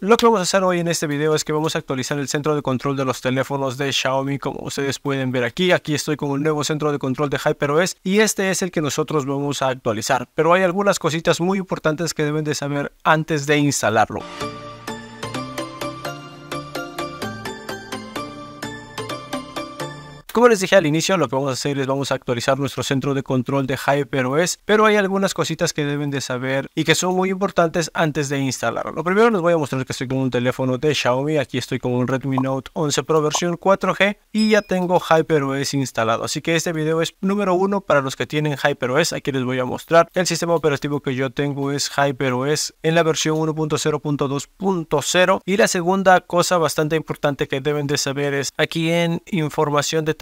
Lo que vamos a hacer hoy en este video es que vamos a actualizar el centro de control de los teléfonos de Xiaomi como ustedes pueden ver aquí. Aquí estoy con el nuevo centro de control de HyperOS y este es el que nosotros vamos a actualizar. Pero hay algunas cositas muy importantes que deben de saber antes de instalarlo. Como les dije al inicio, lo que vamos a hacer es vamos a actualizar nuestro centro de control de HyperOS, pero hay algunas cositas que deben de saber y que son muy importantes antes de instalarlo. Lo primero les voy a mostrar que estoy con un teléfono de Xiaomi, aquí estoy con un Redmi Note 11 Pro versión 4G y ya tengo HyperOS instalado, así que este video es número uno para los que tienen HyperOS, aquí les voy a mostrar. El sistema operativo que yo tengo es HyperOS en la versión 1.0.2.0 y la segunda cosa bastante importante que deben de saber es aquí en información detallada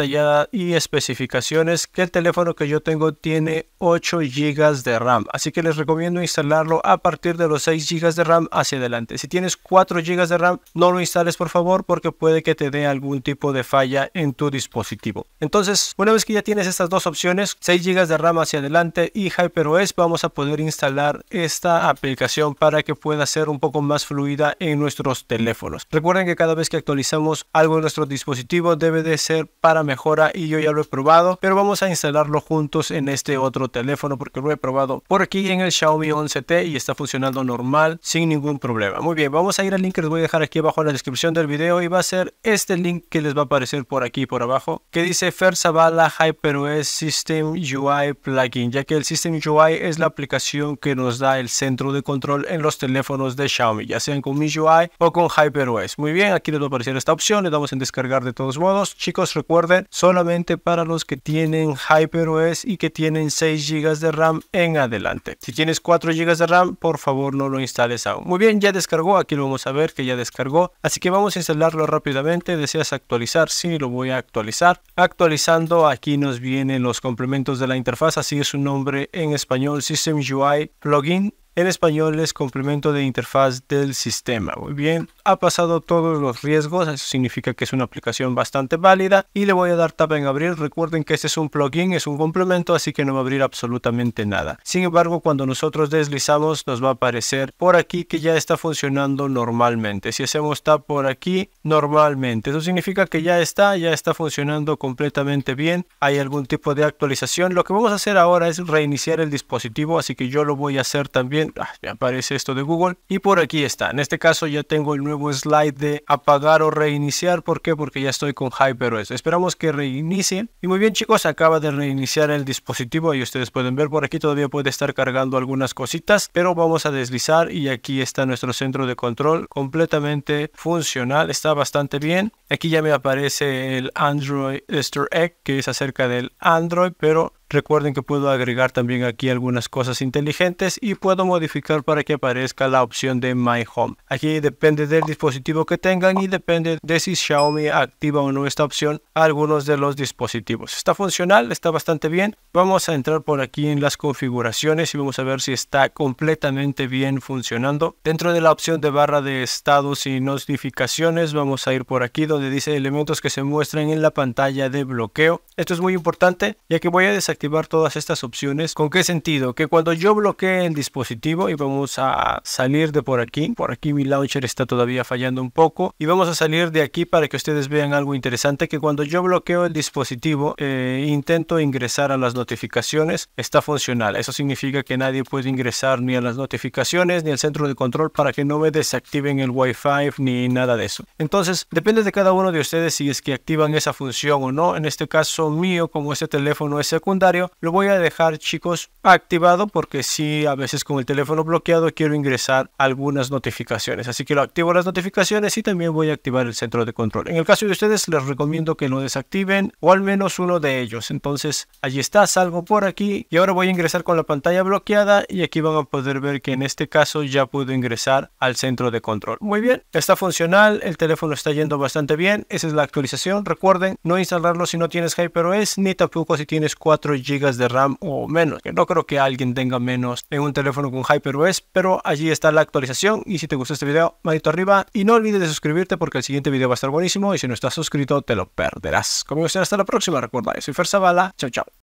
y especificaciones que el teléfono que yo tengo tiene 8 GB de RAM. Así que les recomiendo instalarlo a partir de los 6 GB de RAM hacia adelante. Si tienes 4 GB de RAM, no lo instales por favor porque puede que te dé algún tipo de falla en tu dispositivo. Entonces, una vez que ya tienes estas dos opciones, 6 GB de RAM hacia adelante y HyperOS, vamos a poder instalar esta aplicación para que pueda ser un poco más fluida en nuestros teléfonos. Recuerden que cada vez que actualizamos algo en nuestro dispositivo debe de ser para mejora y yo ya lo he probado, pero vamos a instalarlo juntos en este otro teléfono porque lo he probado por aquí en el Xiaomi 11T y está funcionando normal sin ningún problema. Muy bien, vamos a ir al link que les voy a dejar aquí abajo en la descripción del video y va a ser este link que les va a aparecer por aquí por abajo que dice Fersavala HyperOS System UI Plugin, ya que el System UI es la aplicación que nos da el centro de control en los teléfonos de Xiaomi, ya sean con MIUI o con HyperOS. Muy bien, aquí les va a aparecer esta opción, le damos en descargar de todos modos. Chicos, recuerden solamente para los que tienen HyperOS y que tienen 6 GB de RAM en adelante. Si tienes 4 GB de RAM, por favor no lo instales aún. Muy bien, ya descargó, aquí lo vamos a ver que ya descargó, así que vamos a instalarlo rápidamente. ¿Deseas actualizar? Sí, lo voy a actualizar. Actualizando, aquí nos vienen los complementos de la interfaz, así es su nombre en español, System UI Plugin en español es complemento de interfaz del sistema. Muy bien, ha pasado todos los riesgos, eso significa que es una aplicación bastante válida y le voy a dar tap en abrir. Recuerden que este es un plugin, es un complemento, así que no va a abrir absolutamente nada. Sin embargo, cuando nosotros deslizamos nos va a aparecer por aquí que ya está funcionando normalmente. Si hacemos tap por aquí, normalmente. Eso significa que ya está, ya está funcionando completamente bien. Hay algún tipo de actualización. Lo que vamos a hacer ahora es reiniciar el dispositivo, así que yo lo voy a hacer también Ah, me aparece esto de Google y por aquí está. En este caso ya tengo el nuevo slide de apagar o reiniciar. ¿Por qué? Porque ya estoy con HyperOS. Esperamos que reinicie. Y muy bien chicos, acaba de reiniciar el dispositivo y ustedes pueden ver por aquí todavía puede estar cargando algunas cositas, pero vamos a deslizar y aquí está nuestro centro de control completamente funcional. Está bastante bien. Aquí ya me aparece el Android Store Egg que es acerca del Android, pero Recuerden que puedo agregar también aquí algunas cosas inteligentes y puedo modificar para que aparezca la opción de My Home. Aquí depende del dispositivo que tengan y depende de si Xiaomi activa o no esta opción a algunos de los dispositivos. Está funcional, está bastante bien. Vamos a entrar por aquí en las configuraciones y vamos a ver si está completamente bien funcionando. Dentro de la opción de barra de estados y notificaciones vamos a ir por aquí donde dice elementos que se muestran en la pantalla de bloqueo. Esto es muy importante ya que voy a desactivar activar todas estas opciones. ¿Con qué sentido? Que cuando yo bloquee el dispositivo y vamos a salir de por aquí, por aquí mi launcher está todavía fallando un poco y vamos a salir de aquí para que ustedes vean algo interesante que cuando yo bloqueo el dispositivo e intento ingresar a las notificaciones está funcional. Eso significa que nadie puede ingresar ni a las notificaciones ni al centro de control para que no me desactiven el Wi-Fi ni nada de eso. Entonces depende de cada uno de ustedes si es que activan esa función o no. En este caso mío como este teléfono es secundario lo voy a dejar chicos activado porque si a veces con el teléfono bloqueado quiero ingresar algunas notificaciones. Así que lo activo las notificaciones y también voy a activar el centro de control. En el caso de ustedes les recomiendo que lo desactiven o al menos uno de ellos. Entonces allí está, salgo por aquí y ahora voy a ingresar con la pantalla bloqueada y aquí van a poder ver que en este caso ya puedo ingresar al centro de control. Muy bien, está funcional, el teléfono está yendo bastante bien, esa es la actualización. Recuerden no instalarlo si no tienes HyperOS ni tampoco si tienes 4 gigas de RAM o menos, que no creo que alguien tenga menos en un teléfono con HyperOS, pero allí está la actualización y si te gustó este video, manito arriba y no olvides de suscribirte porque el siguiente video va a estar buenísimo y si no estás suscrito te lo perderás. Conmigo será hasta la próxima, recuerda, yo soy Fer Zavala, chao chao.